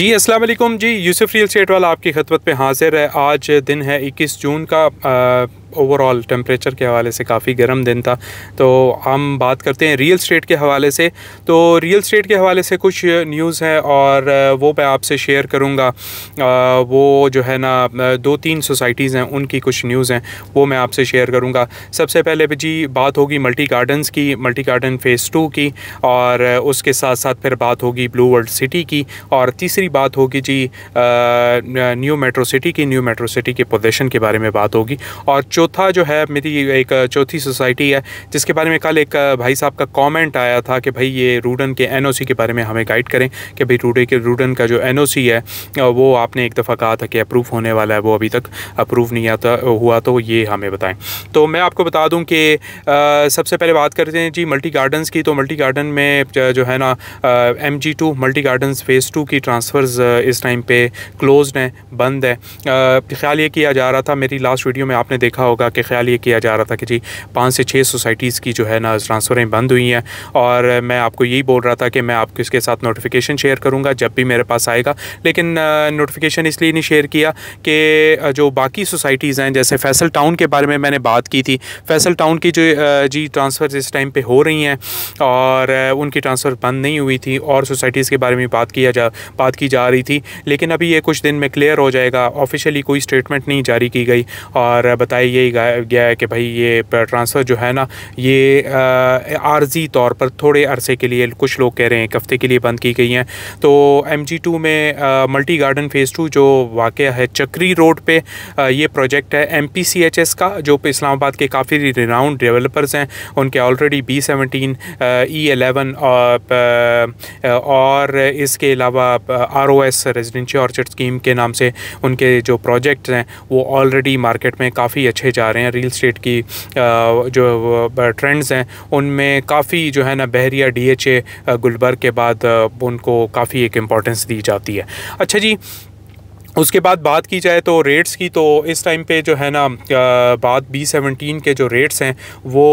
जी अस्सलाम वालेकुम जी Yusuf real estate वाला आपकी खतबत पे हाजिर है आज दिन है 21 जून का आ, ओवरऑल टेम्परेचर के हवाले से काफ़ी गर्म दिन था तो हम बात करते हैं रियल स्टेट के हवाले से तो रियल स्टेट के हवाले से कुछ न्यूज़ है और वो मैं आपसे शेयर करूँगा वो जो है ना दो तीन सोसाइटीज़ हैं उनकी कुछ न्यूज़ हैं वो मैं आपसे शेयर करूँगा सबसे पहले जी बात होगी मल्टी गार्डन्स की मल्टी गार्डन फ़ेज़ टू की और उसके साथ साथ फिर बात होगी ब्लू वर्ल्ड सिटी की और तीसरी बात होगी जी न्यू मेट्रो सिटी की न्यू मेट्रो सिटी के पोजिशन के बारे में बात होगी और चौथा जो है मेरी एक चौथी सोसाइटी है जिसके बारे में कल एक भाई साहब का कमेंट आया था कि भाई ये रूडन के एनओसी के बारे में हमें गाइड करें कि भाई रूडे के रूडन का जो एनओसी है वो आपने एक दफ़ा कहा था कि अप्रूव होने वाला है वो अभी तक अप्रूव नहीं आता हुआ तो ये हमें बताएं तो मैं आपको बता दूँ कि सबसे पहले बात करते हैं जी मल्टी गार्डन की तो मल्टी गार्डन में जो है ना M G two multi garden phase two की ट्रांसफ़र्स इस टाइम पर क्लोज हैं बंद है ख्याल ये किया जा रहा था मेरी लास्ट वीडियो में आपने देखा होगा कि ख्याल ये किया जा रहा था कि जी पाँच से छः सोसाइटीज़ की जो है ना ट्रांसफ़रें बंद हुई हैं और मैं आपको यही बोल रहा था कि मैं आपको इसके साथ नोटिफिकेशन शेयर करूँगा जब भी मेरे पास आएगा लेकिन नोटिफिकेशन इसलिए नहीं शेयर किया कि जो बाकी सोसाइटीज़ हैं जैसे फैसल टाउन के बारे में मैंने बात की थी फैसल टाउन की जो जी ट्रांसफ़र इस टाइम पर हो रही हैं और उनकी ट्रांसफ़र बंद नहीं हुई थी और सोसाइटीज़ के बारे में बात किया जा बात की जा रही थी लेकिन अभी ये कुछ दिन में क्लियर हो जाएगा ऑफिशियली कोई स्टेटमेंट नहीं जारी की गई और बताइए यही गया है कि भाई ये ट्रांसफ़र जो है ना ये आर्जी तौर पर थोड़े अरसे के लिए कुछ लोग कह रहे हैं एक हफ़्ते के लिए बंद की गई हैं तो एम जी टू में मल्टी गार्डन फ़ेज़ टू जो वाक़ है चक्री रोड पर ये प्रोजेक्ट है M P C H S का जो इस्लामाबाद के काफ़ी रिनाउंड डेवलपर्स हैं उनके already B seventeen E eleven और इसके अलावा R O S residential orchard scheme के नाम से उनके जो प्रोजेक्ट हैं वो ऑलरेडी मार्केट में काफ़ी अच्छे पीछे जा रहे हैं रियल स्टेट की जो ट्रेंड्स हैं उनमें काफ़ी जो है ना Bahria D H A Gulberg के बाद उनको काफ़ी एक इम्पोर्टेंस दी जाती है अच्छा जी उसके बाद बात की जाए तो रेट्स की तो इस टाइम पे जो है ना बात बी सेवनटीन के जो रेट्स हैं वो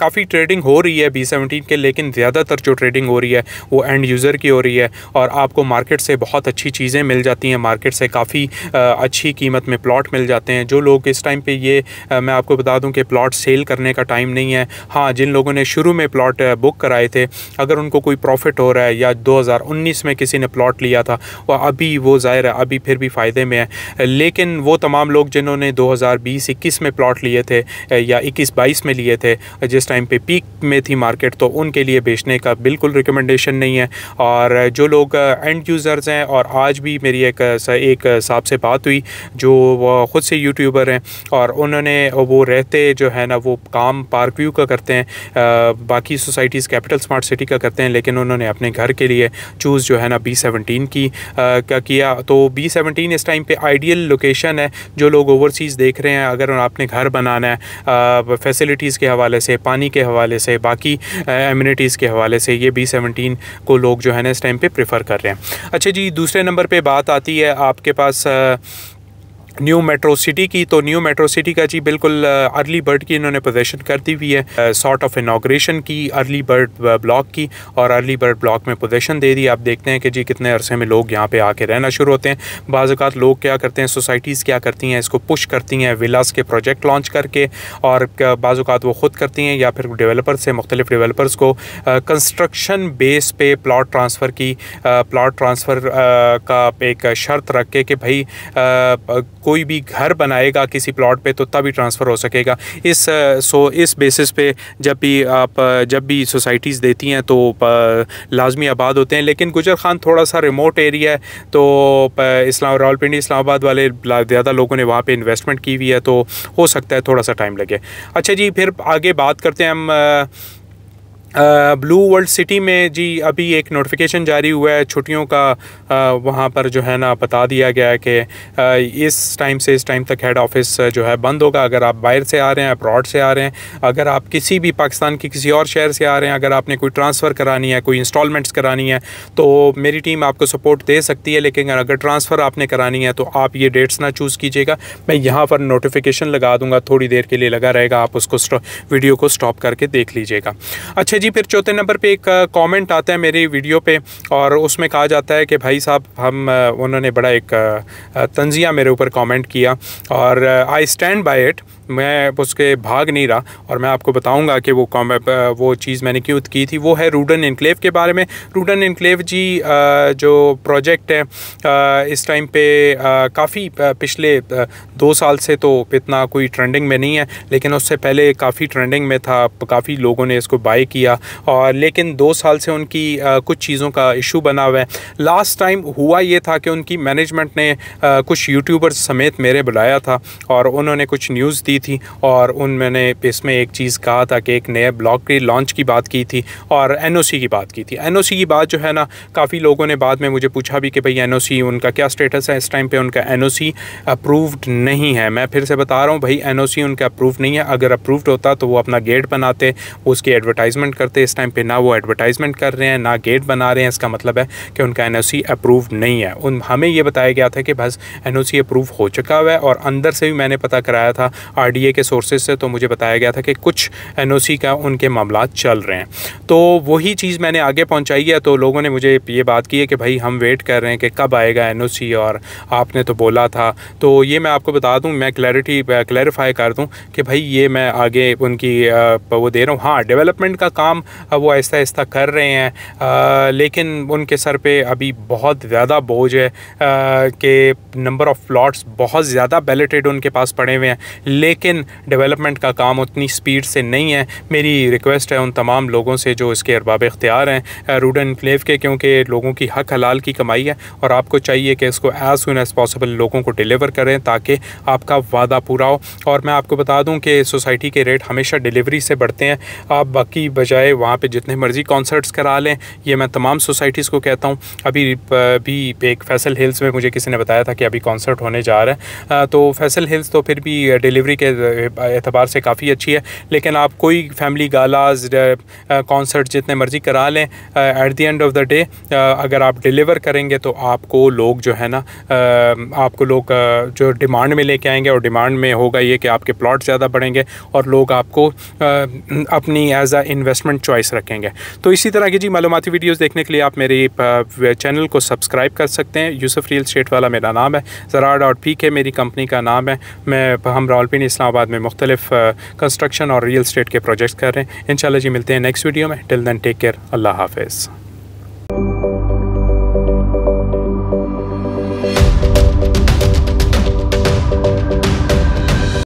काफ़ी ट्रेडिंग हो रही है बी सेवनटीन के लेकिन ज़्यादातर जो ट्रेडिंग हो रही है वो एंड यूज़र की हो रही है और आपको मार्केट से बहुत अच्छी चीज़ें मिल जाती हैं मार्केट से काफ़ी अच्छी कीमत में प्लॉट मिल जाते हैं जो लोग इस टाइम पर ये मैं आपको बता दूँ कि प्लाट सेल करने का टाइम नहीं है हाँ जिन लोगों ने शुरू में प्लाट बुक कराए थे अगर उनको कोई प्रॉफिट हो रहा है या दो में किसी ने प्लाट लिया था और अभी वो ज़ाहिर है अभी फिर फिर भी फ़ायदे में है लेकिन वो तमाम लोग जिन्होंने 2020-21 में प्लॉट लिए थे या 21-22 में लिए थे जिस टाइम पे पीक में थी मार्केट तो उनके लिए बेचने का बिल्कुल रिकमेंडेशन नहीं है और जो लोग एंड uh, यूज़र्स हैं और आज भी मेरी एक uh, एक uh, साहब से बात हुई जो ख़ुद से यूट्यूबर हैं और उन्होंने वो रहते जो है ना वो काम पार्क व्यू का करते हैं बाकी सोसाइटीज़ कैपिटल स्मार्ट सिटी का करते हैं लेकिन उन्होंने अपने घर के लिए चूज़ जो है ना बी सेवनटीन की आ, का किया तो बी सेवनटीन इस टाइम पे आइडियल लोकेशन है जो लोग ओवरसीज़ देख रहे हैं अगर आपने घर बनाना है फैसिलिटीज़ के हवाले से पानी के हवाले से बाकी एम्यूनिटीज़ के हवाले से ये बी सेवनटीन को लोग जो है ना इस टाइम पर प्रेफर कर रहे हैं अच्छा जी दूसरे नंबर पर बात आती है आपके पास आ, न्यू मेट्रो सिटी की तो न्यू मेट्रो सिटी का जी बिल्कुल अर्ली बर्ड की इन्होंने पोजेशन कर दी हुई है सॉर्ट ऑफ इनाग्रेशन की अर्ली बर्ड ब्लॉक की और अर्ली बर्ड ब्लॉक में पोजेशन दे दी आप देखते हैं कि जी कितने अरसे में लोग यहाँ पे आके रहना शुरू होते हैं बाज़ात लोग क्या करते हैं सोसाइटीज़ क्या करती हैं इसको पुश करती हैं विलास के प्रोजेक्ट लॉन्च करके और बाज़ात वो ख़ुद करती हैं या फिर डिवेलपर से मुख्तलिफ डिवेलपर्स को कंस्ट्रक्शन बेस पे प्लाट ट्रांसफ़र की प्लाट ट्रांसफ़र का एक शर्त रख के कि भाई कोई भी घर बनाएगा किसी प्लॉट पे तो तभी ट्रांसफ़र हो सकेगा इस सो इस बेसिस पे जब भी आप जब भी सोसाइटीज़ देती हैं तो लाजमी आबाद होते हैं लेकिन गुजर खान थोड़ा सा रिमोट एरिया है तो इस्लाम रावलपिंडी इस्लामाबाद वाले ज़्यादा लोगों ने वहाँ पर इन्वेस्टमेंट की हुई है तो हो सकता है थोड़ा सा टाइम लगे अच्छा जी फिर आगे बात करते हैं हम ब्लू वर्ल्ड सिटी में जी अभी एक नोटिफिकेशन जारी हुआ है छुट्टियों का वहाँ पर जो है ना बता दिया गया है कि इस टाइम से इस टाइम तक हेड ऑफिस जो है बंद होगा अगर आप बाहर से आ रहे हैं अब्रॉड से आ रहे हैं अगर आप किसी भी पाकिस्तान के किसी और शहर से आ रहे हैं अगर आपने कोई ट्रांसफ़र करानी है कोई इंस्टॉलमेंट्स करानी है तो मेरी टीम आपको सपोर्ट दे सकती है लेकिन अगर ट्रांसफ़र आपने करानी है तो आप ये डेट्स ना चूज़ कीजिएगा मैं यहाँ पर नोटिफिकेशन लगा दूँगा थोड़ी देर के लिए लगा रहेगा आप उसको वीडियो को स्टॉप करके देख लीजिएगा अच्छा जी फिर चौथे नंबर पे एक कमेंट आता है मेरी वीडियो पे और उसमें कहा जाता है कि भाई साहब हम उन्होंने बड़ा एक तंजिया मेरे ऊपर कमेंट किया और आई स्टैंड बाय इट मैं उसके भाग नहीं रहा और मैं आपको बताऊंगा कि वो कॉम वो चीज़ मैंने क्यों की थी वो है रूडन इनक्लेव के बारे में रूडन इनक्लेव जी जो प्रोजेक्ट है इस टाइम पे काफ़ी पिछले दो साल से तो इतना कोई ट्रेंडिंग में नहीं है लेकिन उससे पहले काफ़ी ट्रेंडिंग में था काफ़ी लोगों ने इसको बाई किया और लेकिन दो साल से उनकी कुछ चीज़ों का इशू बना हुआ है लास्ट टाइम हुआ ये था कि उनकी मैनेजमेंट ने कुछ यूट्यूबर्स समेत मेरे बुलाया था और उन्होंने कुछ न्यूज़ दी दी थी और उन मैंने इसमें एक चीज़ कहा था कि एक नए ब्लॉग की लॉन्च की बात की थी और एन की बात की थी एन की बात जो है ना काफ़ी लोगों ने बाद में मुझे पूछा भी कि भाई एन उनका क्या स्टेटस है इस टाइम पर उनका एन अप्रूव्ड नहीं है मैं फिर से बता रहा हूँ भाई एन उनका अप्रूव नहीं है अगर अप्रूव्ड होता तो वो अपना गेट बनाते उसकी एडवर्टाइजमेंट करते इस टाइम पर ना वो एडवर्टाइजमेंट कर रहे हैं ना गेट बना रहे हैं इसका मतलब है कि उनका एन अप्रूव नहीं है उन हमें ये बताया गया था कि बस एन अप्रूव हो चुका हुआ है और अंदर से भी मैंने पता कराया था आरडीए के सोर्सेज से तो मुझे बताया गया था कि कुछ एनओसी का उनके मामला चल रहे हैं तो वही चीज़ मैंने आगे पहुँचाई है तो लोगों ने मुझे ये बात की है कि भाई हम वेट कर रहे हैं कि कब आएगा एन और आपने तो बोला था तो ये मैं आपको बता दूँ मैं क्लैरिटी क्लैरिफाई कर दूँ कि भाई ये मैं आगे उनकी वो दे रहा हूँ हाँ डेवलपमेंट का काम वो ऐसा ऐसा कर रहे हैं लेकिन उनके सर पर अभी बहुत ज़्यादा बोझ है कि नंबर ऑफ़ प्लाट्स बहुत ज़्यादा बैलेटेड उनके पास पड़े हुए हैं लेकिन लेकिन डेवलपमेंट का काम उतनी स्पीड से नहीं है मेरी रिक्वेस्ट है उन तमाम लोगों से जो इसके अरबाब इख्तियार हैं रूड एंड क्लेव के क्योंकि लोगों की हक हलाल की कमाई है और आपको चाहिए कि इसको एज सुन एज़ पॉसिबल लोगों को डिलीवर करें ताकि आपका वादा पूरा हो और मैं आपको बता दूँ कि सोसाइटी के रेट हमेशा डिलीवरी से बढ़ते हैं आप बाकी बजाय वहाँ पर जितने मर्ज़ी कॉन्सर्ट्स करा लें यह मैं तमाम सोसाइटीज़ को कहता हूँ अभी भी एक फैसल हिल्स में मुझे किसी ने बताया था कि अभी कॉन्सर्ट होने जा रहा है तो फैसल हिल्स तो फिर भी डिलीवरी के एतबार से काफ़ी अच्छी है लेकिन आप कोई फैमिली गालाज कॉन्सर्ट जितने मर्ज़ी करा लें at the end of the day अगर आप डिलीवर करेंगे तो आपको लोग जो है ना आपको लोग जो डिमांड में लेके आएंगे और डिमांड में होगा ये कि आपके प्लॉट ज़्यादा बढ़ेंगे और लोग आपको अपनी एज आ इन्वेस्टमेंट चॉइस रखेंगे तो इसी तरह की जी मालूमती वीडियोज़ देखने के लिए आप मेरे चैनल को सब्सक्राइब कर सकते हैं यूसुफ रियल स्टेट वाला मेरा नाम है ज़रा डॉट पी के मेरी कंपनी का नाम है मैं हम रावलपिन इस्लामाबाद में मुख्तलिफ कंस्ट्रक्शन और रियल स्टेट के प्रोजेक्ट्स कर रहे हैं इन जी मिलते हैं नेक्स्ट वीडियो में टिल दैन टेक केयर अल्लाह हाफिज़